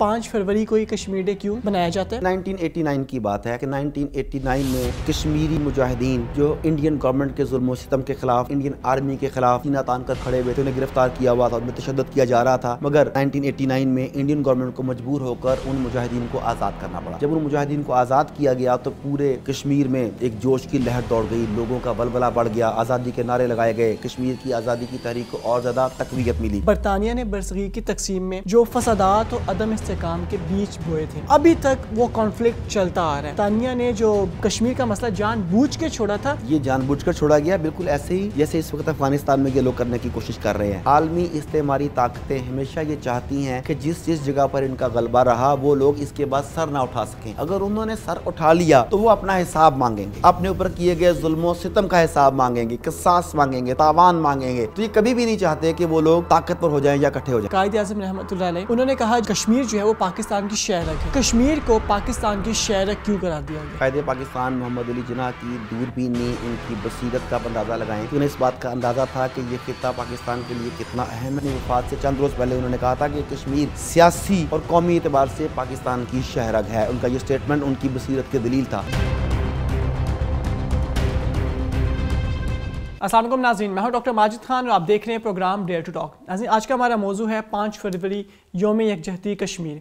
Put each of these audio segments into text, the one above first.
पाँच फरवरी को ये कश्मीर डे क्यों बनाया जाता है 1989 की बात है कि 1989 में कश्मीरी मुजाहिदीन जो इंडियन गवर्नमेंट के जुल्म सितम के खिलाफ इंडियन आर्मी के खिलाफ इना तान कर खड़े हुए थे उन्हें गिरफ्तार किया हुआ था उनमें तशद किया जा रहा था मगर 1989 में इंडियन गवर्नमेंट को मजबूर होकर उन मुजाहिदीन को आज़ाद करना पड़ा जब उन मुजाहिदीन को आज़ाद किया गया तो पूरे कश्मीर में एक जोश की लहर दौड़ गई लोगों का बलबला बढ़ गया आज़ादी के नारे लगाए गए कश्मीर की आज़ादी की तहरीक को और ज़्यादा तकवीत मिली बरतानिया ने बरसगी की तकसीम में जो फसादात और अदम से काम के बीच बोए थे अभी तक वो कॉन्फ्लिक्ट चलता आ रहा है तानिया ने जो कश्मीर का मसला जानबूझ के छोड़ा था ये जान कर छोड़ा गया बिल्कुल ऐसे ही जैसे इस वक्त अफगानिस्तान में ये लोग करने की कोशिश कर रहे हैं आलमी इस्तेमारी ताकतें हमेशा ये चाहती है की जिस जिस जगह पर इनका गलबा रहा वो लोग इसके बाद सर ना उठा सके अगर उन्होंने सर उठा लिया तो वो अपना हिसाब मांगेंगे अपने ऊपर किए गए जुल्मो सितम का हिसाब मांगेंगे किसास मांगेंगे तावान मांगेंगे तो ये कभी भी नहीं चाहते कि वो लोग ताकतवर हो जाए या इकट्ठे हो जाए कायदे आजम रहमत उन्होंने कहा कश्मीर जो है वो पाकिस्तान की शहरक है कश्मीर को पाकिस्तान की शहरक क्यों करा दिया गया कायदे पाकिस्तान मोहम्मद अली जिना की दूरबीन ने उनकी बसीरत का अंदाज़ा लगाए उन्हें इस बात का अंदाज़ा था कि ये खिता पाकिस्तान के लिए कितना अहम है वफात से चंद रोज़ पहले उन्होंने कहा था कि कश्मीर सियासी और कौमी एतबार से पाकिस्तान की शहरक है उनका ये स्टेटमेंट उनकी बसीरत की दलील था असल नाजीन मैं हूं डॉक्टर माजिद खान और आप देख रहे हैं प्रोग्राम डेयर टू टॉक नाजीन आज का हमारा मौजू है पाँच फरवरी योम यकजहती कश्मीर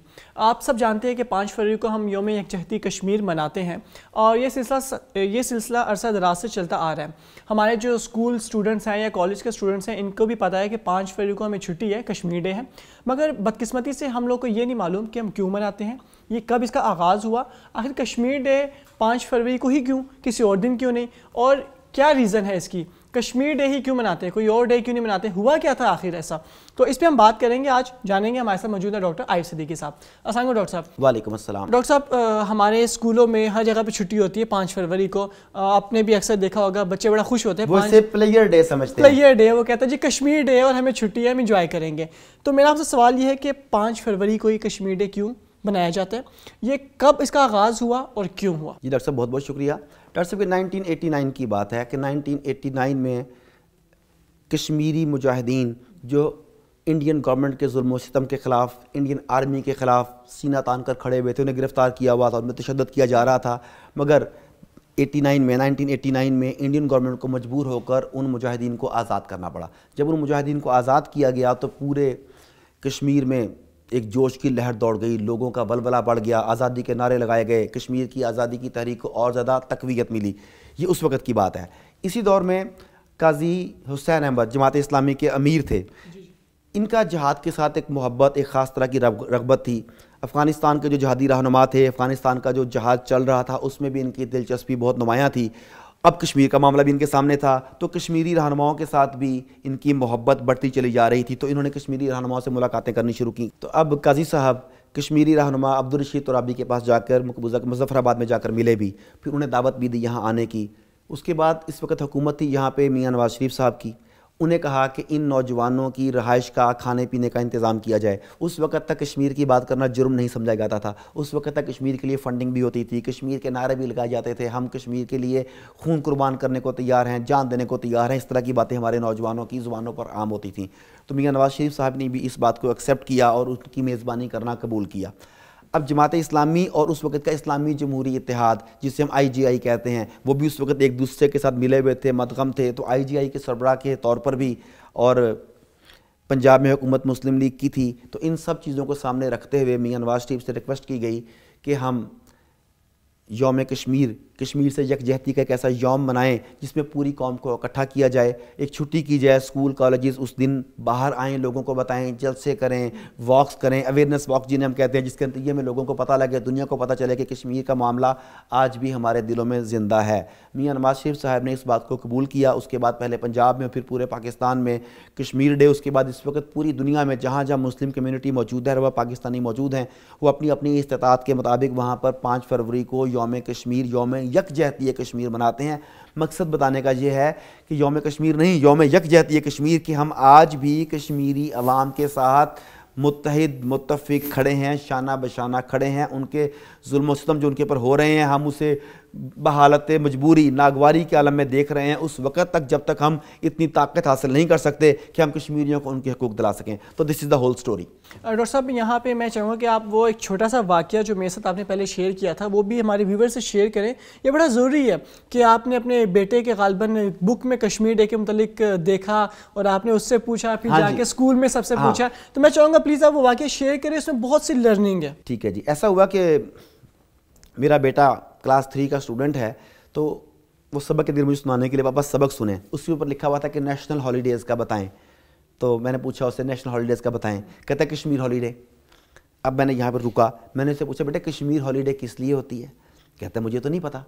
आप सब जानते हैं कि पाँच फरवरी को हम योम यकजहती कश्मीर मनाते हैं और ये सिलसिला ये सिलसिला अरसा दराज से चलता आ रहा है हमारे जो स्कूल स्टूडेंट्स हैं या कॉलेज के स्टूडेंट्स हैं इनको भी पता है कि पाँच फरवरी को हमें छुट्टी है कश्मीर डे है मगर बदकस्मती से हम लोग को ये नहीं मालूम कि हम क्यों मनाते हैं ये कब इसका आगाज़ हुआ आखिर कश्मीर डे पाँच फरवरी को ही क्यों किसी और दिन क्यों नहीं और क्या रीज़न है इसकी कश्मीर डे ही क्यों मनाते हैं कोई और डे क्यों नहीं मनाते हुआ क्या था आखिर ऐसा तो इस पर हम बात करेंगे आज जानेंगे हमारे साथ मौजूद है डॉक्टर आयु सदीकी साहब असल डॉक्टर साहब वालेकुम असलम डॉक्टर साहब हमारे स्कूलों में हर जगह पर छुट्टी होती है पाँच फरवरी को आपने भी अक्सर देखा होगा बच्चे बड़ा खुश होते हैं प्लेयर डे समझते हैं प्लेयर डे वो कहता है जी कश्मीर डे और हमें छुट्टी है हम इंजॉय करेंगे तो मेरा आपसे सवाल ये है कि पाँच फरवरी को ही कश्मीर डे क्यों बनाया जाता है ये कब इसका आगाज़ हुआ और क्यों हुआ जी डॉक्टर साहब बहुत बहुत शुक्रिया डॉक्टर साहब एटी 1989 की बात है कि 1989 में कश्मीरी मुजाहिदीन जो इंडियन गवर्नमेंट के जुल्म सितम के ख़िलाफ़ इंडियन आर्मी के ख़िलाफ़ सीना तान कर खड़े हुए थे उन्हें गिरफ़्तार किया हुआ था उनमें तशद किया जा रहा था मगर 89 में 1989 में इंडियन गवर्नमेंट को मजबूर होकर उन मुजाहिदीन को आज़ाद करना पड़ा जब उन मुजाहिदीन को आज़ाद किया गया तो पूरे कश्मीर में एक जोश की लहर दौड़ गई लोगों का बलबला बढ़ गया आज़ादी के नारे लगाए गए कश्मीर की आज़ादी की तहरीक को और ज़्यादा तकवीत मिली ये उस वक़्त की बात है इसी दौर में काजी हुसैन अहमद जमात इस्लामी के अमीर थे इनका जहाद के साथ एक मोहब्बत एक ख़ास तरह की रगबत थी अफ़गानिस्तान के जो जहादी रहनुमा थे अफ़गानिस्तान का जो जहाज चल रहा था उसमें भी इनकी दिलचस्पी बहुत नुमायाँ थी अब कश्मीर का मामला भी इनके सामने था तो कश्मीरी रहनुमाओं के साथ भी इनकी मोहब्बत बढ़ती चली जा रही थी तो इन्होंने कश्मीरी रहनुमाओं से मुलाकातें करनी शुरू की तो अब काजी साहब कश्मीरी रहनुमा अब्दुलरशीद तोराबी के पास जाकर मुजफ्फराबाद में जाकर मिले भी फिर उन्हें दावत भी दी यहाँ आने की उसके बाद इस वक्त हुकूमत थी यहाँ पर मियाँ नवाज शरीफ साहब की उन्हें कहा कि इन नौजवानों की रहाइश का खाने पीने का इंतज़ाम किया जाए उस वक्त तक कश्मीर की बात करना जुर्म नहीं समझा जाता था उस वक्त तक कश्मीर के लिए फ़ंडिंग भी होती थी कश्मीर के नारे भी लगाए जाते थे हम कश्मीर के लिए खून कुर्बान करने को तैयार हैं जान देने को तैयार हैं इस तरह की बातें हमारे नौजवानों की ज़ुबानों पर आम होती थी तो मियाँ नवाज़ शरीफ साहब ने भी इस बात को एक्सेप्ट किया और उसकी मेज़बानी करना कबूल किया अब जमात इस्लामी और उस वक्त का इस्लामी जमहूरी इतिहाद जिसे हम आईजीआई कहते हैं वो भी उस वक्त एक दूसरे के साथ मिले हुए थे मदगम थे तो आईजीआई के सरबरा के तौर पर भी और पंजाब में हुकूमत मुस्लिम लीग की थी तो इन सब चीज़ों को सामने रखते हुए मियाँ नवाज शरीफ से रिक्वेस्ट की गई कि हम योम कश्मीर कश्मीर से यकजहती का एक ऐसा यौम मनाएं जिसमें पूरी कौम को इकट्ठा किया जाए एक छुट्टी की जाए स्कूल कॉलेजेस उस दिन बाहर आएँ लोगों को बताएं जलसे करें वॉक्स करें अवेयरनेस वॉक जिन्हें हम कहते हैं जिसके नतीजे में लोगों को पता लगे दुनिया को पता चले कि कश्मीर का मामला आज भी हमारे दिलों में ज़िंदा है मियाँ नवाज शरीफ साहब ने इस बात को कबूल किया उसके बाद पहले पंजाब में फिर पूरे पाकिस्तान में कश्मीर डे उसके बाद इस वक्त पूरी दुनिया में जहाँ जहाँ मुस्लिम कम्यूनिटी मौजूद है और वह पाकिस्तानी मौजूद हैं वो अपनी अपनी इस्तात के मुताबिक वहाँ पर पाँच फरवरी को योम कश्मीर योम यकजहती कश्मीर मनाते हैं मकसद बताने का यह है कि योम कश्मीर नहीं योम यकजहती कश्मीर कि हम आज भी कश्मीरी आवाम के साथ मुतहद मुतफ़ खड़े हैं शाना बशाना खड़े हैं उनके जुल्म जो उनके ऊपर हो रहे हैं हम उसे बहालत मजबूरी नागवारी के आलम में देख रहे हैं उस वक़्त तक जब तक हम इतनी ताकत हासिल नहीं कर सकते कि हम कश्मीरियों को उनके हकूक दिला सकें तो this is the whole story doctor साहब यहाँ पे मैं चाहूँगा कि आप वो एक छोटा सा वाक्य जो मेरे साथ आपने पहले शेयर किया था वो भी हमारे व्यूवर से शेयर करें यह बड़ा ज़रूरी है कि आपने अपने बेटे के गालबन बुक में कश्मीर डे के मतलब देखा और आपने उससे पूछा फिर हाँ जाके स्कूल में सबसे हाँ। पूछा तो मैं चाहूँगा प्लीज़ आप वो वाक्य शेयर करें उसमें बहुत सी लर्निंग है ठीक है जी ऐसा हुआ कि मेरा बेटा क्लास थ्री का स्टूडेंट है तो वो सबक के दिन मुझे सुनाने के लिए पापा सबक सुने उसके ऊपर लिखा हुआ था कि नेशनल हॉलीडेज़ का बताएं तो मैंने पूछा उससे नेशनल हॉलीडेज़ का बताएं कहता है कश्मीर हॉलीडे अब मैंने यहाँ पर रुका मैंने उससे पूछा बेटा कश्मीर हॉलीडे किस लिए होती है कहता है मुझे तो नहीं पता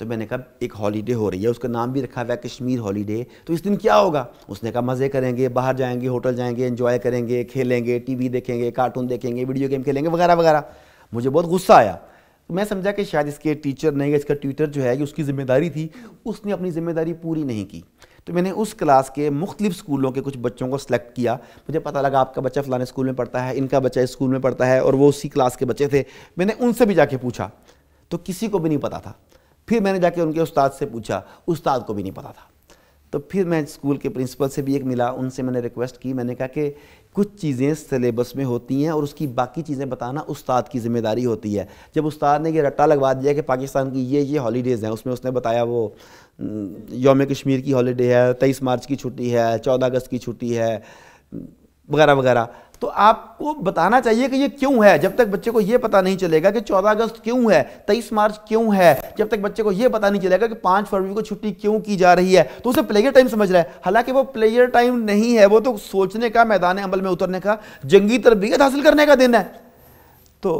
तो मैंने कहा एक हॉलीडे हो रही है उसका नाम भी रखा हुआ है कश्मीर हॉलीडे तो इस दिन क्या होगा उसने कहा मज़े करेंगे बाहर जाएंगे होटल जाएंगे इन्जॉय करेंगे खेलेंगे टीवी देखेंगे कार्टून देखेंगे वीडियो गेम खेलेंगे वगैरह वगैरह मुझे बहुत गुस्सा आया मैं समझा कि शायद इसके टीचर ने इसका ट्यूटर जो है कि उसकी ज़िम्मेदारी थी उसने अपनी ज़िम्मेदारी पूरी नहीं की तो मैंने उस क्लास के मुख्तलिफ स्कूलों के कुछ बच्चों को सिलेक्ट किया मुझे पता लगा आपका बच्चा फ़लाने स्कूल में पढ़ता है इनका बच्चा इस स्कूल में पढ़ता है और वो उसी क्लास के बच्चे थे मैंने उनसे भी जाके पूछा तो किसी को भी नहीं पता था फिर मैंने जाके उनके उस्ताद से पूछा उस्ताद को भी नहीं पता था तो फिर मैं स्कूल के प्रिंसिपल से भी एक मिला उनसे मैंने रिक्वेस्ट की मैंने कहा कि कुछ चीज़ें सिलेबस में होती हैं और उसकी बाकी चीज़ें बताना उस्ताद की ज़िम्मेदारी होती है जब उस्ताद ने ये रट्टा लगवा दिया कि पाकिस्तान की ये ये हॉलीडेज़ हैं उसमें उसने बताया वो योम कश्मीर की हॉलीडे है तेईस मार्च की छुट्टी है चौदह अगस्त की छुट्टी है वगैरह वगैरह तो आपको बताना चाहिए कि ये क्यों है जब तक बच्चे को ये पता नहीं चलेगा कि 14 अगस्त क्यों है 23 मार्च क्यों है जब तक बच्चे को ये पता नहीं चलेगा कि 5 फरवरी को छुट्टी क्यों की जा रही है तो उसे प्लेयर टाइम समझ रहा है हालांकि वो प्लेयर टाइम नहीं है वो तो सोचने का मैदान अमल में उतरने का जंगी तरबियत हासिल करने का दिन है तो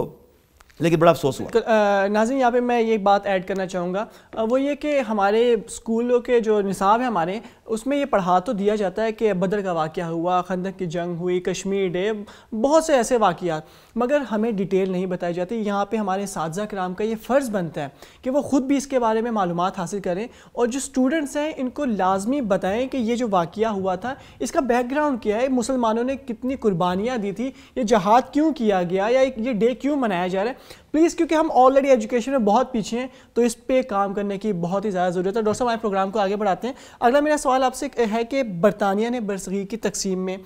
लेकिन बड़ा अफसोस हुआ नाजिन यहाँ पे मैं ये बात ऐड करना चाहूँगा वो ये कि हमारे स्कूलों के जो निसाब है हमारे उसमें ये पढ़ा तो दिया जाता है कि बदर का वाक़ हुआ खंदक की जंग हुई कश्मीर डे बहुत से ऐसे वाक़ात मगर हमें डिटेल नहीं बताई जाती यहाँ पे हमारे साजा कराम का ये फ़र्ज़ बनता है कि वो ख़ुद भी इसके बारे में मालूम हासिल करें और जो स्टूडेंट्स हैं इनको लाजमी बताएँ कि ये जो वाक़ हुआ था इसका बैकग्राउंड क्या है मुसलमानों ने कितनी कुर्बानियाँ दी थी ये जहाद क्यों किया गया या ये डे क्यों मनाया जा रहा है प्लीज़ क्योंकि हम ऑलरेडी एजुकेशन में बहुत पीछे हैं तो इस पर काम करने की बहुत ही ज़्यादा ज़रूरत है डॉक्टर साहब हमारे प्रोग्राम को आगे बढ़ाते हैं अगला मेरा सवाल आपसे है कि बरतानिया ने बरसगी की तकसीम में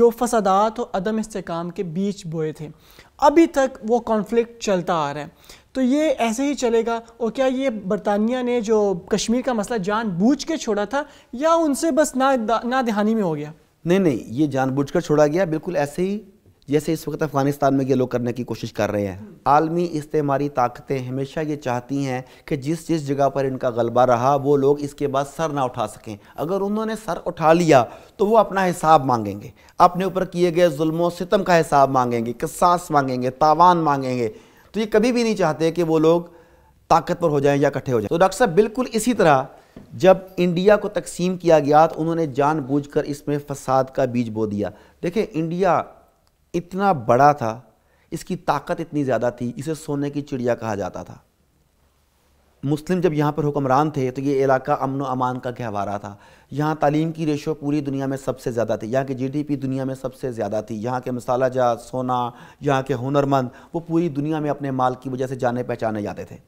जो फसादात और अदम इसकाम के बीच बोए थे अभी तक वो कॉन्फ्लिक्ट चलता आ रहा है तो ये ऐसे ही चलेगा और क्या ये बरतानिया ने जो कश्मीर का मसला जानबूझ के छोड़ा था या उनसे बस ना ना दहानी में हो गया नहीं नहीं ये जानबूझकर कर छोड़ा गया बिल्कुल ऐसे ही जैसे इस वक्त अफ़गानिस्तान में ये लोग करने की कोशिश कर रहे हैं आलमी इस्तेमारी ताकतें हमेशा ये चाहती हैं कि जिस जिस जगह पर इनका गलबा रहा वो लोग इसके बाद सर ना उठा सकें अगर उन्होंने सर उठा लिया तो वो अपना हिसाब मांगेंगे अपने ऊपर किए गए जुल्म सितम का हिसाब मांगेंगे कसास मांगेंगे तावान मांगेंगे तो ये कभी भी नहीं चाहते कि वो लोग ताकतवर हो जाएँ या इकट्ठे हो जाए तो डॉक्टर साहब बिल्कुल इसी तरह जब इंडिया को तकसीम किया गया तो उन्होंने जानबूझकर इसमें फसाद का बीज बो दिया देखिए इंडिया इतना बड़ा था इसकी ताकत इतनी ज़्यादा थी इसे सोने की चिड़िया कहा जाता था मुस्लिम जब यहाँ पर हुक्मरान थे तो ये इलाका अमन अमान का गहवारा था यहाँ तालीम की रेशो पूरी दुनिया में सबसे ज़्यादा थी यहाँ की जीडीपी दुनिया में सबसे ज़्यादा थी यहाँ के मसाला जात सोना यहाँ के हुनरमंद वो पूरी दुनिया में अपने माल की वजह से जाने पहचाने जाते थे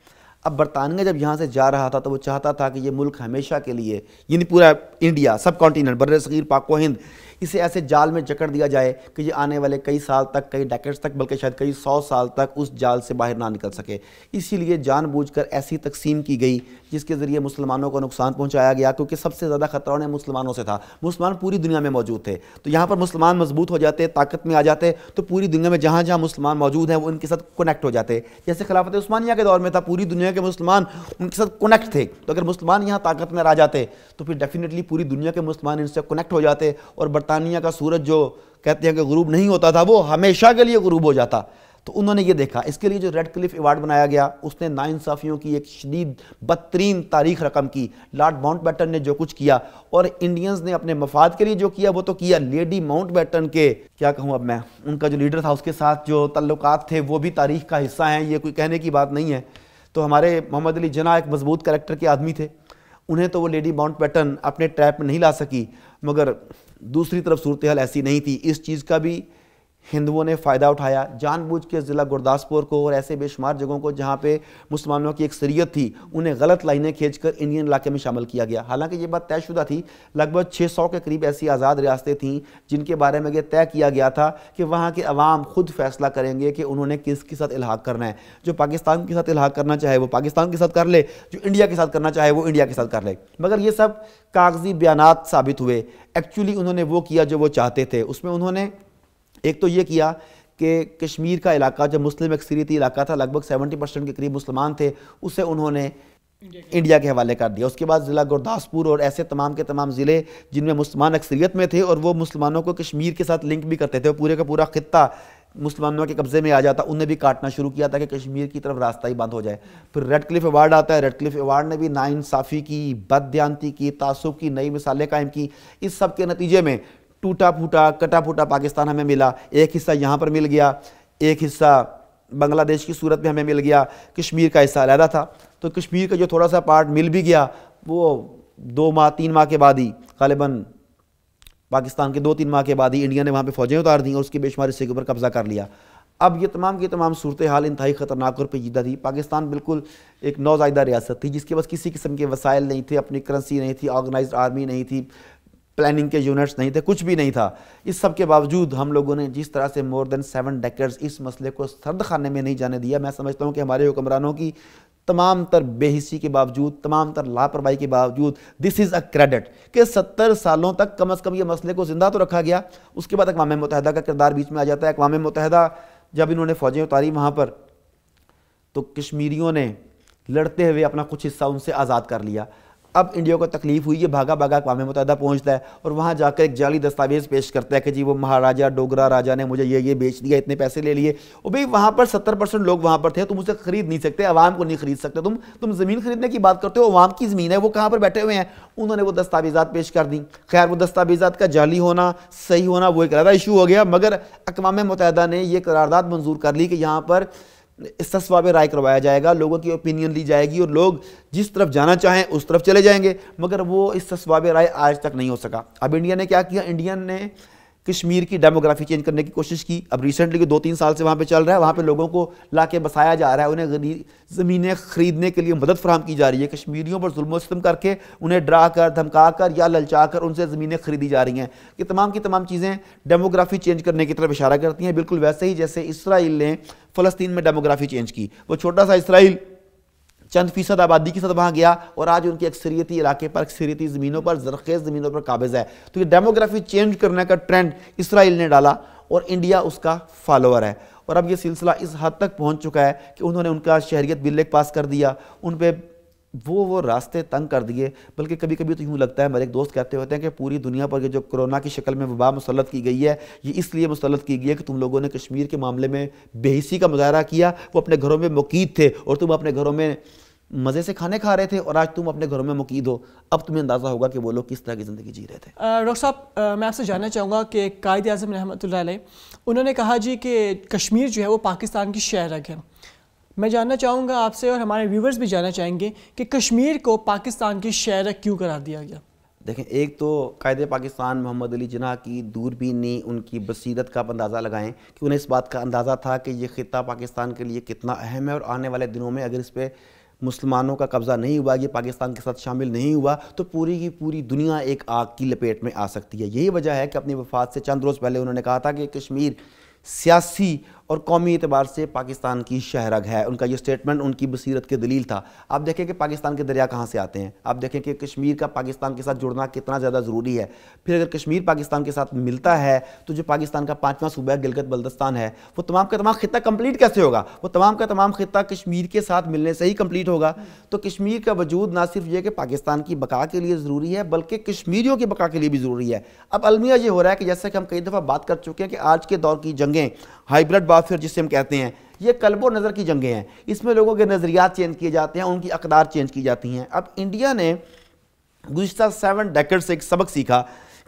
अब बरतानिया जब यहाँ से जा रहा था तो वो चाहता था कि ये मुल्क हमेशा के लिए यानी पूरा इंडिया सब कॉन्टीनेंट बर सग़ीर पाको हिंद इसे ऐसे जाल में जकड़ दिया जाए कि ये आने वाले कई साल तक कई डैकेट्स तक बल्कि शायद कई सौ साल तक उस जाल से बाहर ना निकल सके इसीलिए जानबूझकर ऐसी तकसीम की गई जिसके ज़रिए मुसलमानों को नुकसान पहुँचाया गया क्योंकि सबसे ज़्यादा ख़तरा उन्हें मुसलमानों से था मुसलमान पूरी दुनिया में मौजूद थे तो यहाँ पर मुसलमान मजबूत हो जाते ताकत में आ जाते तो पूरी दुनिया में जहाँ जहाँ मुसलमान मौजूद हैं वो उनके साथ कनेक्ट हो जाते जैसे खिलाफत उस्मानिया के दौर में था पूरी दुनिया के मुसलमान उनके साथ कनेक्ट थे तो अगर मुसलमान यहाँ ताकत में आ जाते तो फिर डेफिनेटली पूरी दुनिया के मुसलमान इनसे कनेक्ट हो जाते और बरतानिया का सूरज जो कहते हैं कि गुरूब नहीं होता था वो हमेशा के लिए गुरूब हो जाता तो उन्होंने ये देखा इसके लिए जो रेड क्लिफ अवार्ड बनाया गया उसने नाइंसाफ़ियों की एक शदीद बदतरीन तारीख रकम की लॉर्ड माउंट बैटन ने जो कुछ किया और इंडियंस ने अपने मफाद के लिए जो किया वो तो किया लेडी माउंट बैटन के क्या कहूँ अब मैं उनका जो लीडर था उसके साथ जो तल्लक थे वो भी तारीख का हिस्सा हैं ये कोई कहने की बात नहीं है तो हमारे मोहम्मद अली जना एक मजबूत करेक्टर के आदमी थे उन्हें तो वो लेडी माउंट बैटन अपने ट्रैप में नहीं ला सकी मगर दूसरी तरफ सूरत हाल ऐसी नहीं थी इस चीज़ का भी हिंदुओं ने फ़ायदा उठाया जानबूझ के ज़िला गुरदासपुर को और ऐसे बेशुमार जगहों को जहाँ पे मुसलमानों की एक सरीत थी उन्हें गलत लाइनें खींचकर इंडियन इलाके में शामिल किया गया हालांकि ये बात तयशुदा थी लगभग 600 के करीब ऐसी आज़ाद रियासतें थीं जिनके बारे में यह तय किया गया था कि वहाँ के अवाम खुद फैसला करेंगे कि उन्होंने किसके साथ इलाहा करना है जो पाकिस्तान के साथ इलाहा करना चाहे वो पाकिस्तान के साथ कर ले जो इंडिया के साथ करना चाहे वो इंडिया के साथ कर ले मगर ये सब कागजी बयान साबित हुए एक्चुअली उन्होंने वो किया जो वो चाहते थे उसमें उन्होंने एक तो ये किया कि कश्मीर का इलाका जो मुस्लिम अक्सरीती इलाका था लगभग 70 परसेंट के करीब मुसलमान थे उसे उन्होंने इंडिया के हवाले कर दिया उसके बाद ज़िला गुरदासपुर और ऐसे तमाम के तमाम ज़िले जिनमें मुसलमान अक्सरीत में थे और वो मुसलमानों को कश्मीर के साथ लिंक भी करते थे वो पूरे का पूरा खत्ता मुसलमानों के कब्ज़े में आ जाता उन्हें भी काटना शुरू किया था कि कश्मीर की तरफ रास्ता ही बंद हो जाए फिर रेड क्लिफ अवार्ड आता है रेड क्लिफ अवार्ड ने भी नाइंसाफ़ी की बदयांती की तासुब की नई मिसालें कायम की इस सब के नतीजे में टूटा फूटा कटा फूटा पाकिस्तान हमें मिला एक हिस्सा यहाँ पर मिल गया एक हिस्सा बांग्लादेश की सूरत में हमें मिल गया कश्मीर का हिस्सा अलहदा था तो कश्मीर का जो थोड़ा सा पार्ट मिल भी गया वो दो माह तीन माह के बाद ही गालिबा पाकिस्तान के दो तीन माह के बाद ही इंडिया ने वहाँ पर फौजें उतार दी और उसके बेशुमार हिस्से के ऊपर कब्जा कर लिया अब ये तमाम की तमाम सूरत हाल इंतहाई ख़तरनाक और पेचीदा थी पाकिस्तान बिल्कुल एक नौजायदा रियासत थी जिसके पास किसी किस्म के वसाइल नहीं थे अपनी करेंसी नहीं थी ऑर्गेनाइज आर्मी नहीं थी प्लानिंग के यूनिट्स नहीं थे कुछ भी नहीं था इस सब के बावजूद हम लोगों ने जिस तरह से मोर देन सेवन डेकर्स इस मसले को सर्द खाने में नहीं जाने दिया मैं समझता हूँ कि हमारे हुक्मरानों की तमाम तर बेहिसी के बावजूद तमाम तर लापरवाही के बावजूद दिस इज़ अ क्रेडिट कि सत्तर सालों तक कम अज़ कम ये मसले को ज़िंदा तो रखा गया उसके बाद अकवा मुतहदा का किरदार बीच में आ जाता है अकवा मुतहदा जब इन्होंने फ़ौजें उतारी वहाँ पर तो कश्मीरियों ने लड़ते हुए अपना कुछ हिस्सा उनसे आज़ाद कर लिया अब इंडिया को तकलीफ हुई है भागा भागा अकवा मुतहदा पहुँचता है और वहाँ जाकर एक जाली दस्तावेज़ पेश करता है कि जी वो महाराजा डोगरा राजा ने मुझे ये ये बेच दिया इतने पैसे ले लिए और भाई वहाँ पर सत्तर परसेंट लोग वहाँ पर थे तुम उसे खरीद नहीं सकते आवाम को नहीं खरीद सकते तुम तुम ज़मीन खरीदने की बात करते हो आवाम की ज़मीन है वो कहाँ पर बैठे हुए हैं उन्होंने वो दस्तावेज़ा पेश कर दी खैर वो दस्तावेजा का जाली होना सही होना वो एक अलहदा इशू हो गया मगर अकवा मुतहदा ने यह करारदादा मंजूर कर ली कि यहाँ पर सस्वा में राय करवाया जाएगा लोगों की ओपिनियन ली जाएगी और लोग जिस तरफ जाना चाहें उस तरफ चले जाएंगे मगर वो इस सस्वा राय आज तक नहीं हो सका अब इंडिया ने क्या किया इंडिया ने कश्मीर की डेमोग्राफी चेंज करने की कोशिश की अब रिसेंटली दो तीन साल से वहाँ पे चल रहा है वहाँ पे लोगों को ला के बसाया जा रहा है उन्हें ज़मीनें ख़रीदने के लिए मदद फराम की जा रही है कश्मीरियों पर जुल्मतम करके उन्हें ड्रा कर धमका कर या ललचा कर उनसे ज़मीनें खरीदी जा रही हैं कि तमाम की तमाम चीज़ें डेमोग्राफी चेंज करने की तरफ इशारा करती हैं बिल्कुल वैसे ही जैसे इसराइल ने फ़लस्तीन में डेमोग्राफी चेंज की वो छोटा सा इसराइल चंद फीसद आबादी के साथ वहाँ गया और आज उनके अक्सरियती इलाके पर अक्सरियती ज़मीनों पर जरखेज़ ज़मीनों पर काबिज़ है तो ये डेमोग्राफी चेंज करने का ट्रेंड इसराइल ने डाला और इंडिया उसका फॉलोअर है और अब ये सिलसिला इस हद तक पहुँच चुका है कि उन्होंने उनका शहरीत बिल एक पास कर दिया उन पर वो वो रास्ते तंग कर दिए बल्कि कभी कभी तो यूँ लगता है मेरे एक दोस्त कहते होते हैं कि पूरी दुनिया पर जो कोरोना की शक्ल में वबा मुसलत की गई है ये इसलिए मुसलत की गई है कि तुम लोगों ने कश्मीर के मामले में बेहसी का मुजाहरा किया वो अपने घरों में मुकीद थे और तुम अपने घरों में मज़े से खाने खा रहे थे और आज तुम अपने घरों में मुकीद हो अब तुम्हें अंदाज़ा होगा कि वो लोग किस तरह की ज़िंदगी जी रहे थे डॉक्टर साहब मैं आपसे जानना चाहूँगा कि कायद अजम रहमत उन्होंने कहा जी कि कश्मीर जो है वो पाकिस्तान की शहरग है मैं जानना चाहूँगा आपसे और हमारे व्यूवर्स भी जानना चाहेंगे कि कश्मीर को पाकिस्तान की शहर क्यों करार दिया गया देखें एक तो कायद पाकिस्तान मोहम्मद अली जना की दूरबीनी उनकी बसीरत का अंदाज़ा लगाएं कि उन्हें इस बात का अंदाज़ा था कि ये खत्ता पाकिस्तान के लिए कितना अहम है और आने वाले दिनों में अगर इस पर मुसलमानों का कब्ज़ा नहीं हुआ ये पाकिस्तान के साथ शामिल नहीं हुआ तो पूरी की पूरी दुनिया एक आग की लपेट में आ सकती है यही वजह है कि अपनी वफात से चंद रोज़ पहले उन्होंने कहा था कि कश्मीर सियासी और कौमी एतबार से पाकिस्तान की शहरग है उनका ये स्टेटमेंट उनकी बसीरत के दलील था आप देखें कि पाकिस्तान के दरिया कहाँ से आते हैं आप देखें कि कश्मीर का पाकिस्तान के साथ जुड़ना कितना ज़्यादा ज़रूरी है फिर अगर कश्मीर पाकिस्तान के साथ मिलता है तो जो पाकिस्तान का पाँचवा सूबा है गिलगत बल्दस्तान है वो तमाम का तमाम खत्ता कम्प्लीट कैसे होगा वो तमाम का तमाम खत्ता कश्मीर के साथ मिलने से ही कम्प्लीट होगा तो कश्मीर का वजूद ना सिर्फ ये कि पाकिस्तान की बका के लिए ज़रूरी है बल्कि कश्मीरियों की बका के लिए भी ज़रूरी है अब अलमिया ये हो रहा है कि जैसा कि हम कई दफ़ा बात कर चुके हैं कि आज के दौर की जंगें हाइब्रिड काफिर जिसे हम कहते हैं ये कल्बो नज़र की जंगें हैं इसमें लोगों के नज़रियात चेंज किए जाते हैं उनकी अकदार चेंज की जाती हैं अब इंडिया ने गुज्त सेवन डेकेड से एक सबक सीखा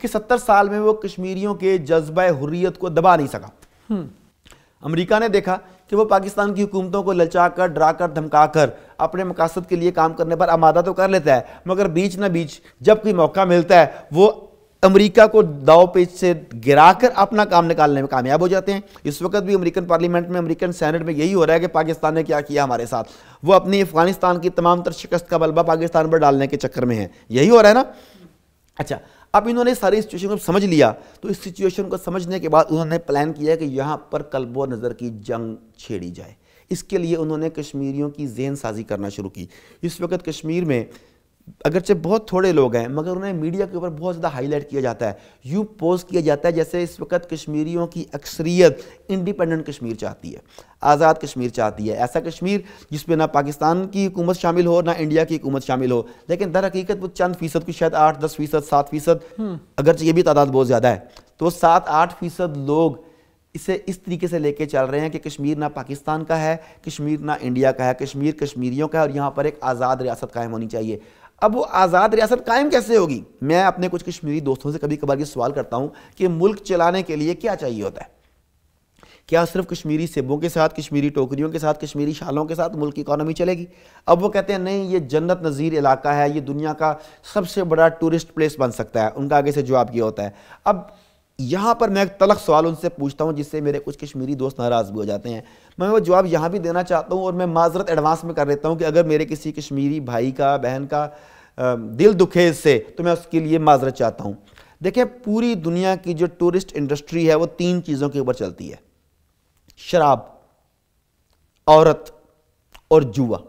कि सत्तर साल में वो कश्मीरियों के जज्ब हुर्रियत को दबा नहीं सका हम्म। अमेरिका ने देखा कि वो पाकिस्तान की हुकूमतों को ललचा कर डरा कर धमका कर अपने मकासद के लिए काम करने पर आमादा तो कर लेता है मगर बीच ना बीच जब कोई मौका मिलता है वो अमेरिका को दाव पेज से गिराकर अपना काम निकालने में कामयाब हो जाते हैं इस वक्त भी अमेरिकन पार्लियामेंट में अमेरिकन सेनेट में यही हो रहा है कि पाकिस्तान ने क्या किया हमारे साथ वो अपनी अफगानिस्तान की तमाम तर शिकस्त का बलबा पाकिस्तान पर डालने के चक्कर में है यही हो रहा है ना अच्छा अब इन्होंने सारी सिचुएशन को समझ लिया तो इस सिचुएशन को समझने के बाद उन्होंने प्लान किया कि यहाँ पर कल्बो नज़र की जंग छेड़ी जाए इसके लिए उन्होंने कश्मीरियों की जहन साजी करना शुरू की इस वक्त कश्मीर में अगरचे बहुत थोड़े लोग हैं मगर उन्हें मीडिया के ऊपर बहुत ज़्यादा हाईलाइट किया जाता है यू पोज किया जाता है जैसे इस वक्त कश्मीरियों की अक्सरियत इंडिपेंडेंट कश्मीर चाहती है आज़ाद कश्मीर चाहती है ऐसा कश्मीर जिसमें ना पाकिस्तान की हुकूमत शामिल हो ना इंडिया की हुकूमत शामिल हो लेकिन दर हकीकत वो चंद फीसद की शायद आठ दस फीसद सात फीसद हम्म। अगरचे ये भी तादाद बहुत ज़्यादा है तो सात आठ फीसद लोग इसे इस तरीके से लेके चल रहे हैं कि कश्मीर ना पाकिस्तान का है कश्मीर ना इंडिया का है कश्मीर कश्मीरियों का है और यहाँ पर एक आज़ाद रियासत कायम होनी चाहिए अब वो आज़ाद रियासत कायम कैसे होगी मैं अपने कुछ कश्मीरी दोस्तों से कभी कभार ये सवाल करता हूँ कि मुल्क चलाने के लिए क्या चाहिए होता है क्या सिर्फ कश्मीरी सेबों के साथ कश्मीरी टोकरियों के साथ कश्मीरी शालों के साथ मुल्क की इकानमी चलेगी अब वो कहते हैं नहीं ये जन्नत नज़ीर इलाका है ये दुनिया का सबसे बड़ा टूरिस्ट प्लेस बन सकता है उनका आगे से जवाब ये होता है अब यहाँ पर मैं एक तलख सवाल उनसे पूछता हूँ जिससे मेरे कुछ कश्मीरी दोस्त नाराज़ भी हो जाते हैं मैं वो जवाब यहाँ भी देना चाहता हूँ और मैं माजरत एडवांस में कर लेता हूँ कि अगर मेरे किसी कश्मीरी भाई का बहन का दिल दुखे इससे तो मैं उसके लिए माजरत चाहता हूँ देखिए पूरी दुनिया की जो टूरिस्ट इंडस्ट्री है वो तीन चीज़ों के ऊपर चलती है शराब औरत और जुआ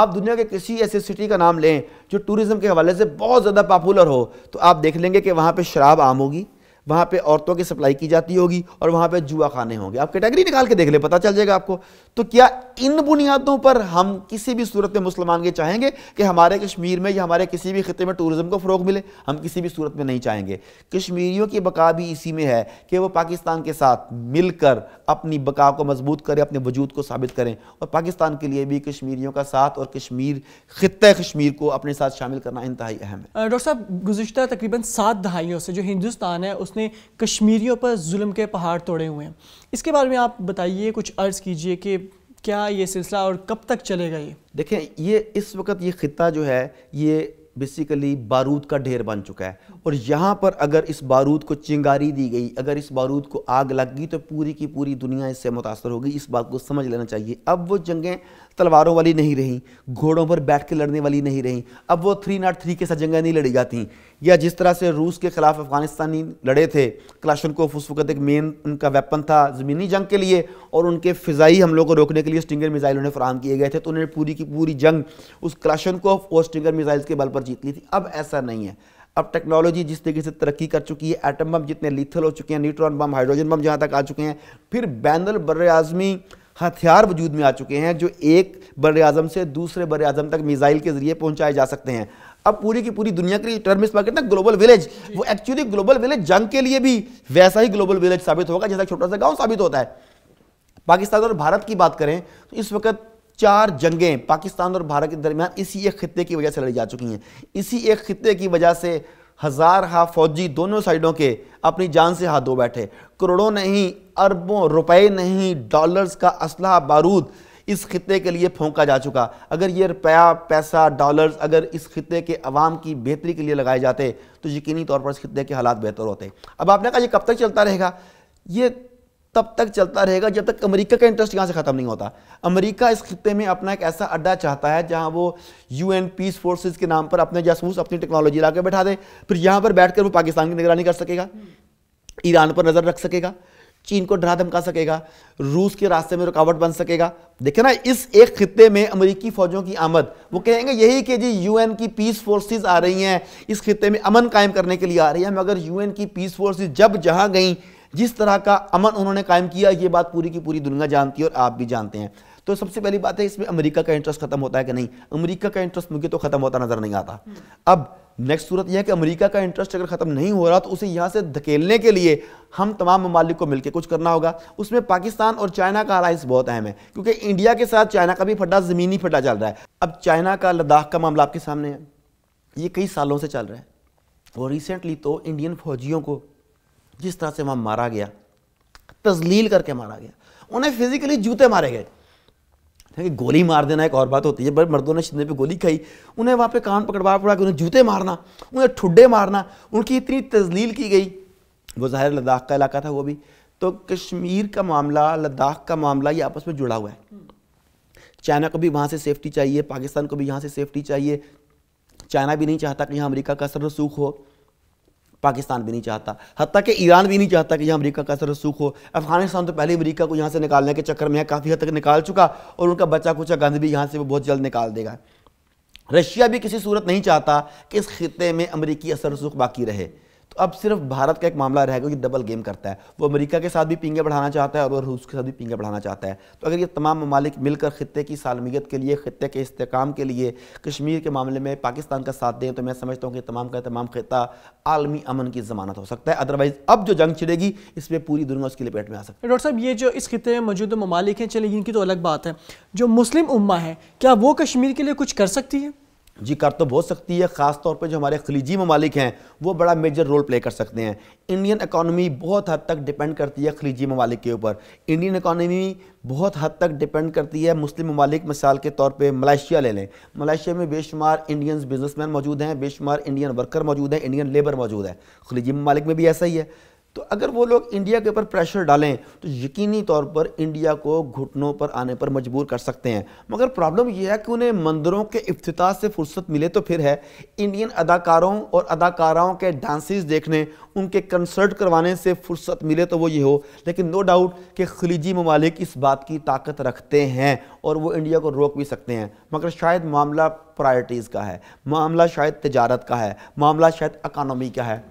आप दुनिया के किसी ऐसे सिटी का नाम लें जो टूरिज़्म के हवाले से बहुत ज़्यादा पॉपुलर हो तो आप देख लेंगे कि वहाँ पे शराब आम होगी वहाँ पे औरतों की सप्लाई की जाती होगी और वहाँ पे जुआ खाने होंगे आप कैटेगरी निकाल के देख ले पता चल जाएगा आपको तो क्या इन बुनियादों पर हम किसी भी सूरत में मुसलमान ये चाहेंगे कि हमारे कश्मीर में या हमारे किसी भी खत्े में टूरिज़म को फ़रोग मिले हम किसी भी सूरत में नहीं चाहेंगे कश्मीरियों की बका भी इसी में है कि वो पाकिस्तान के साथ मिलकर अपनी बका को मजबूत करें अपने वजूद को साबित करें और पाकिस्तान के लिए भी कश्मीरियों का साथ और कश्मीर खत्े कश्मीर को अपने साथ शामिल करना इंतहाई अहम है डॉक्टर साहब गुजशत तकरीबन सात दहाइयों से जो हिंदुस्तान है उस उसने कश्मीरियों पर जुल्म के पहाड़ तोड़े हुए हैं इसके बारे में आप बताइए कुछ अर्ज़ कीजिए कि क्या ये सिलसिला और कब तक चलेगा ये देखें ये इस वक्त ये खिता जो है ये बेसिकली बारूद का ढेर बन चुका है और यहाँ पर अगर इस बारूद को चिंगारी दी गई अगर इस बारूद को आग लग गई तो पूरी की पूरी दुनिया इससे मुतासर होगी इस बात को समझ लेना चाहिए अब वो जंगें तलवारों वाली नहीं रहीं घोड़ों पर बैठ के लड़ने वाली नहीं रहीं अब वो थ्री नाट थ्री के साथ जंगें नहीं लड़ी जाती या जिस तरह से रूस के खिलाफ अफगानिस्तानी लड़े थे क्लाशनकोफ उस वक्त एक मेन उनका वेपन था ज़मीनी जंग के लिए और उनके फ़िज़ाई हमलों को रोकने के लिए स्टिंगर मिज़ाइल उन्हें फराम किए गए थे तो उन्हें पूरी की पूरी जंग उस को और स्टिंगर मिसाइल के बल पर ओवर जीत ली थी अब ऐसा नहीं है अब टेक्नोलॉजी जिस तरीके से तरक्की कर चुकी है एटम बम जितने लीथल हो चुके हैं न्यूट्रॉन बम हाइड्रोजन बम जहाँ तक आ चुके हैं फिर बैनल बर आज़मी हथियार वजूद में आ चुके हैं जो एक बर अज़म से दूसरे बर अज़म तक मिज़ाइल के ज़रिए पहुँचाए जा सकते हैं अब पूरी की पूरी दुनिया के लिए टर्म इस ना ग्लोबल विलेज वो एक्चुअली ग्लोबल विलेज जंग के लिए भी वैसा ही ग्लोबल विलेज साबित होगा जैसा छोटा सा गाँव साबित होता है पाकिस्तान और भारत की बात करें तो इस वक्त चार जंगें पाकिस्तान और भारत के दरमियान इसी एक खत्े की वजह से लड़ी जा चुकी हैं इसी एक खत्े की वजह से हज़ार हा फौजी दोनों साइडों के अपनी जान से हाथ धो बैठे करोड़ों नहीं अरबों रुपए नहीं डॉलर्स का असलाह बारूद इस खत्े के लिए फोंका जा चुका अगर ये रुपया पैसा डॉलर्स अगर इस खत्े के अवाम की बेहतरी के लिए लगाए जाते तो यकीनी तौर पर इस खत्े के हालात बेहतर होते अब आपने कहा यह कब तक चलता रहेगा ये तब तक चलता रहेगा जब तक अमेरिका का इंटरेस्ट यहाँ से ख़त्म नहीं होता अमेरिका इस खत्े में अपना एक ऐसा अड्डा चाहता है जहाँ वो यू एन पीस फोर्सेज के नाम पर अपने जासूस अपनी टेक्नोलॉजी ला बैठा दे फिर यहाँ पर बैठ वो पाकिस्तान की निगरानी कर सकेगा ईरान पर नज़र रख सकेगा चीन को डरा धमका सकेगा रूस के रास्ते में रुकावट बन सकेगा देखे ना इस एक खत्े में अमेरिकी फौजों की आमद वो कहेंगे यही कि जी यूएन की पीस फोर्सेस आ रही हैं इस खत्े में अमन कायम करने के लिए आ रही हैं मगर यूएन की पीस फोर्सेस जब जहां गई जिस तरह का अमन उन्होंने कायम किया ये बात पूरी की पूरी दुनिया जानती है और आप भी जानते हैं तो सबसे पहली बात है इसमें अमेरिका का इंटरेस्ट खत्म होता है कि नहीं अमेरिका का इंटरेस्ट मुझे तो खत्म होता नजर नहीं आता अब नेक्स्ट सूरत यह है कि अमेरिका का इंटरेस्ट अगर ख़त्म नहीं हो रहा तो उसे यहाँ से धकेलने के लिए हम तमाम ममालिक को मिलकर कुछ करना होगा उसमें पाकिस्तान और चाइना का अलायंस बहुत अहम है क्योंकि इंडिया के साथ चाइना का भी फटा ज़मीनी फटा चल रहा है अब चाइना का लद्दाख का मामला आपके सामने है ये कई सालों से चल रहा है और रिसेंटली तो इंडियन फौजियों को जिस तरह से वहां मारा गया तजलील करके मारा गया उन्हें फिजिकली जूते मारे गए ठीक गोली मार देना एक और बात होती है बड़े मर्दों ने शिंदे पे गोली खाई उन्हें वहाँ पे कान पकड़वा पड़ा कि उन्हें जूते मारना उन्हें ठुड्डे मारना उनकी इतनी तजलील की गई वो ज़ाहिर लद्दाख का इलाका था वो भी तो कश्मीर का मामला लद्दाख का मामला ये आपस में जुड़ा हुआ है चाइना को भी वहाँ से सेफ्टी चाहिए पाकिस्तान को भी यहाँ से सेफ्टी चाहिए चाइना भी नहीं चाहता कि यहाँ अमेरिका का असर रसूख हो पाकिस्तान भी नहीं चाहता हती कि ईरान भी नहीं चाहता कि यहाँ अमरीका का असर रसूख हो अफगानिस्तान तो पहले अमरीका को यहाँ से निकालने के चक्कर में है काफ़ी हद तक निकाल चुका और उनका बच्चा कुचा गंद भी यहाँ से वो बहुत जल्द निकाल देगा रशिया भी किसी सूरत नहीं चाहता कि इस खत्े में अमरीकी असर रसूख बाकी रहे तो अब सिर्फ भारत का एक मामला रहेगा कि डबल गेम करता है वो अमेरिका के साथ भी पिंगे बढ़ाना चाहता है और वो रूस के साथ भी पिंगे बढ़ाना चाहता है तो अगर ये तमाम ममालिक मिलकर खत्े की सालमियत के लिए खत्े के इसकाम के लिए कश्मीर के मामले में पाकिस्तान का साथ दें तो मैं समझता हूँ कि तमाम का तमाम खत्ता आलमी अमन की जमानत हो सकता है अदरवाइज अब जो जंग छिड़ेगी इस पर पूरी दुनिया उसकी लपेट में आ सकती है डॉक्टर साहब ये जो इस खत्े में मौजूद ममालिक हैं चले इनकी तो अलग बात है जो मुस्लिम उम्मा है क्या वो कश्मीर के लिए कुछ कर सकती है जी करतब हो सकती है ख़ास तौर पर जो हमारे खलीजी ममालिक हैं वो बड़ा मेजर रोल प्ले कर सकते हैं इंडियन इकानमी बहुत हद तक डिपेंड करती है खलीजी ममालिक के ऊपर इंडियन इकानमी बहुत हद तक डिपेंड करती है मुस्लिम ममालिक मिसाल के तौर पे मलेशिया ले लें मलेशिया में बेशुमार इंडियन बिजनेसमैन मौजूद हैं बेशुमार इंडियन वर्कर मौजूद हैं इंडियन लेबर मौजूद है खलीजी ममालिक में भी ऐसा ही है तो अगर वो लोग इंडिया के ऊपर प्रेशर डालें तो यकीनी तौर पर इंडिया को घुटनों पर आने पर मजबूर कर सकते हैं मगर प्रॉब्लम यह है कि उन्हें मंदिरों के अफ्ताह से फुर्सत मिले तो फिर है इंडियन अदाकारों और अदाकाराओं के डांसेस देखने उनके कंसर्ट करवाने से फुर्सत मिले तो वो ये हो लेकिन नो डाउट कि खलीजी ममालिक इस बात की ताकत रखते हैं और वो इंडिया को रोक भी सकते हैं मगर शायद मामला प्रायरटीज़ का है मामला शायद तजारत का है मामला शायद अकानमी का है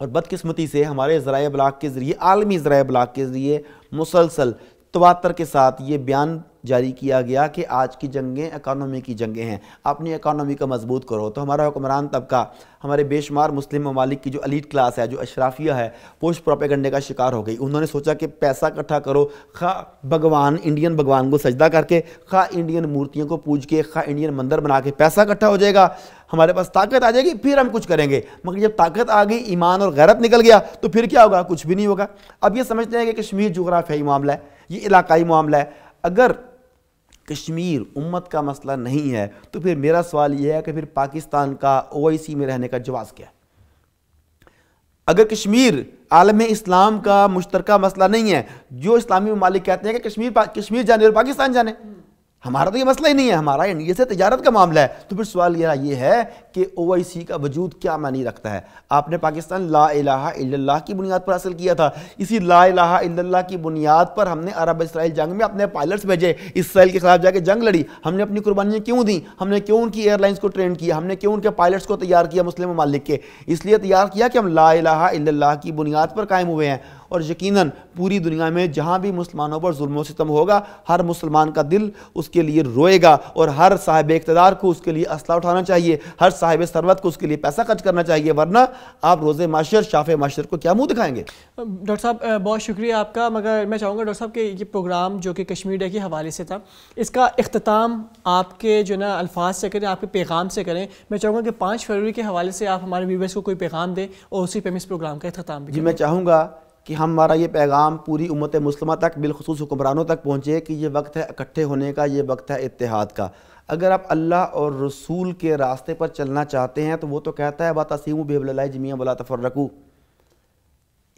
और बदकिस्मती से हमारे ज़रा ब्लाग के ज़रिए आलमी ज़रा ब्लाग के ज़रिए मुसलसल तवातर के साथ ये बयान जारी किया गया कि आज की जंगें इकानमी की जंगें हैं अपनी इकानमी को मजबूत करो तो हमारा हुक्मरान तबका हमारे बेशुमार मुस्लिम ममालिक की जो अलीट क्लास है जो अशराफिया है पोस्ट प्रोपेगंडे का शिकार हो गई उन्होंने सोचा कि पैसा इकट्ठा करो खा भगवान इंडियन भगवान को सजदा करके खा इंडियन मूर्तियों को पूज के खा इंडियन मंदिर बना के पैसा इकट्ठा हो जाएगा हमारे पास ताकत आ जाएगी फिर हम कुछ करेंगे मगर जब ताकत आ गई ईमान और गैरत निकल गया तो फिर क्या होगा कुछ भी नहीं होगा अब ये समझते हैं कि कश्मीर जोग्राफियाई मामला है ये इलाकाई मामला है अगर कश्मीर उम्मत का मसला नहीं है तो फिर मेरा सवाल यह है कि फिर पाकिस्तान का ओ में रहने का जवाब क्या अगर कश्मीर आलम इस्लाम का मुश्तरका मसला नहीं है जो इस्लामी ममालिक कहते हैं कि कश्मीर कश्मीर जाने और पाकिस्तान जाने हमारा तो ये मसला ही नहीं है हमारा एनडीए से तजारत का मामला है तो फिर सवाल यह ये है कि ओ का वजूद क्या मानी रखता है आपने पाकिस्तान ला इलाहा की बुनियाद पर हासिल किया था इसी ला इलाहा की बुनियाद पर हमने अरब इसराइल जंग में अपने पायलट्स भेजे इसराइल के खिलाफ जाके जंग लड़ी हमने अपनी कुर्बानियाँ क्यों दी हमने क्यों उनकी एयरलाइंस को ट्रेन किया हमने क्यों उनके पायलट्स को तैयार किया मुस्लिम ममालिक के इसलिए तैयार किया कि हम ला अला की बुनियाद पर कायम हुए हैं और यकीनन पूरी दुनिया में जहाँ भी मुसलमानों पर जुल्म सितम होगा हर मुसलमान का दिल उसके लिए रोएगा और हर साहिब इकतदार को उसके लिए असला उठाना चाहिए हर साहिब सरवत को उसके लिए पैसा खर्च करना चाहिए वरना आप रोज़ माशर शाफ़ माशर को क्या मुँह दिखाएंगे डॉक्टर साहब बहुत शुक्रिया आपका मगर मैं चाहूँगा डॉक्टर साहब के ये प्रोग्राम जो कि कश्मीर डे के हवाले से था इसका अख्ताम आपके जो ना अल्फाज से करें आपके पैगाम से करें मैं चाहूँगा कि पाँच फरवरी के हवाले से आप हमारे व्यूवर्स को कोई पैगाम दें और उसी पर हम इस प्रोग्राम का अख्ताम जी मैं चाहूँगा कि हमारा ये पैगाम पूरी उम्मत मुस्लिम तक बिलखसूस हुक्मरानों तक पहुँचे कि ये वक्त है इकट्ठे होने का ये वक्त है इतिहाद का अगर आप अल्लाह और रसूल के रास्ते पर चलना चाहते हैं तो वो तो कहता है बात असीम बेबल्ला जमिया तफर तफरकू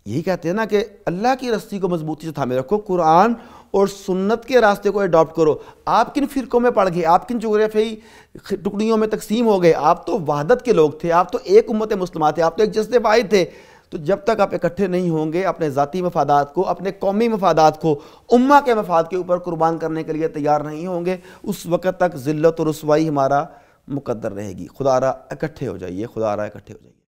यही कहते हैं ना कि अल्लाह की रस्सी को मजबूती से थामे रखो कुरान और सुन्नत के रास्ते को अडॉप्ट करो आप किन फ़िरक़ों में पड़ गए आप किन जोग्राफी टुकड़ियों में तकसीम हो गए आप तो वहादत के लोग थे आप तो एक उम्मत मुस्लिम थे आप तो एक जज्बे थे तो जब तक आप इकट्ठे नहीं होंगे अपने ज़ाति मफादात को अपने कौमी मफादात को उम्मा के मफाद के ऊपर कुर्बान करने के लिए तैयार नहीं होंगे उस वक़्त तक ज़िल्त और रसवाई हमारा मुकद्दर रहेगी खुदा रहा इकट्ठे हो जाइए खुदा रहा इकट्ठे हो जाइए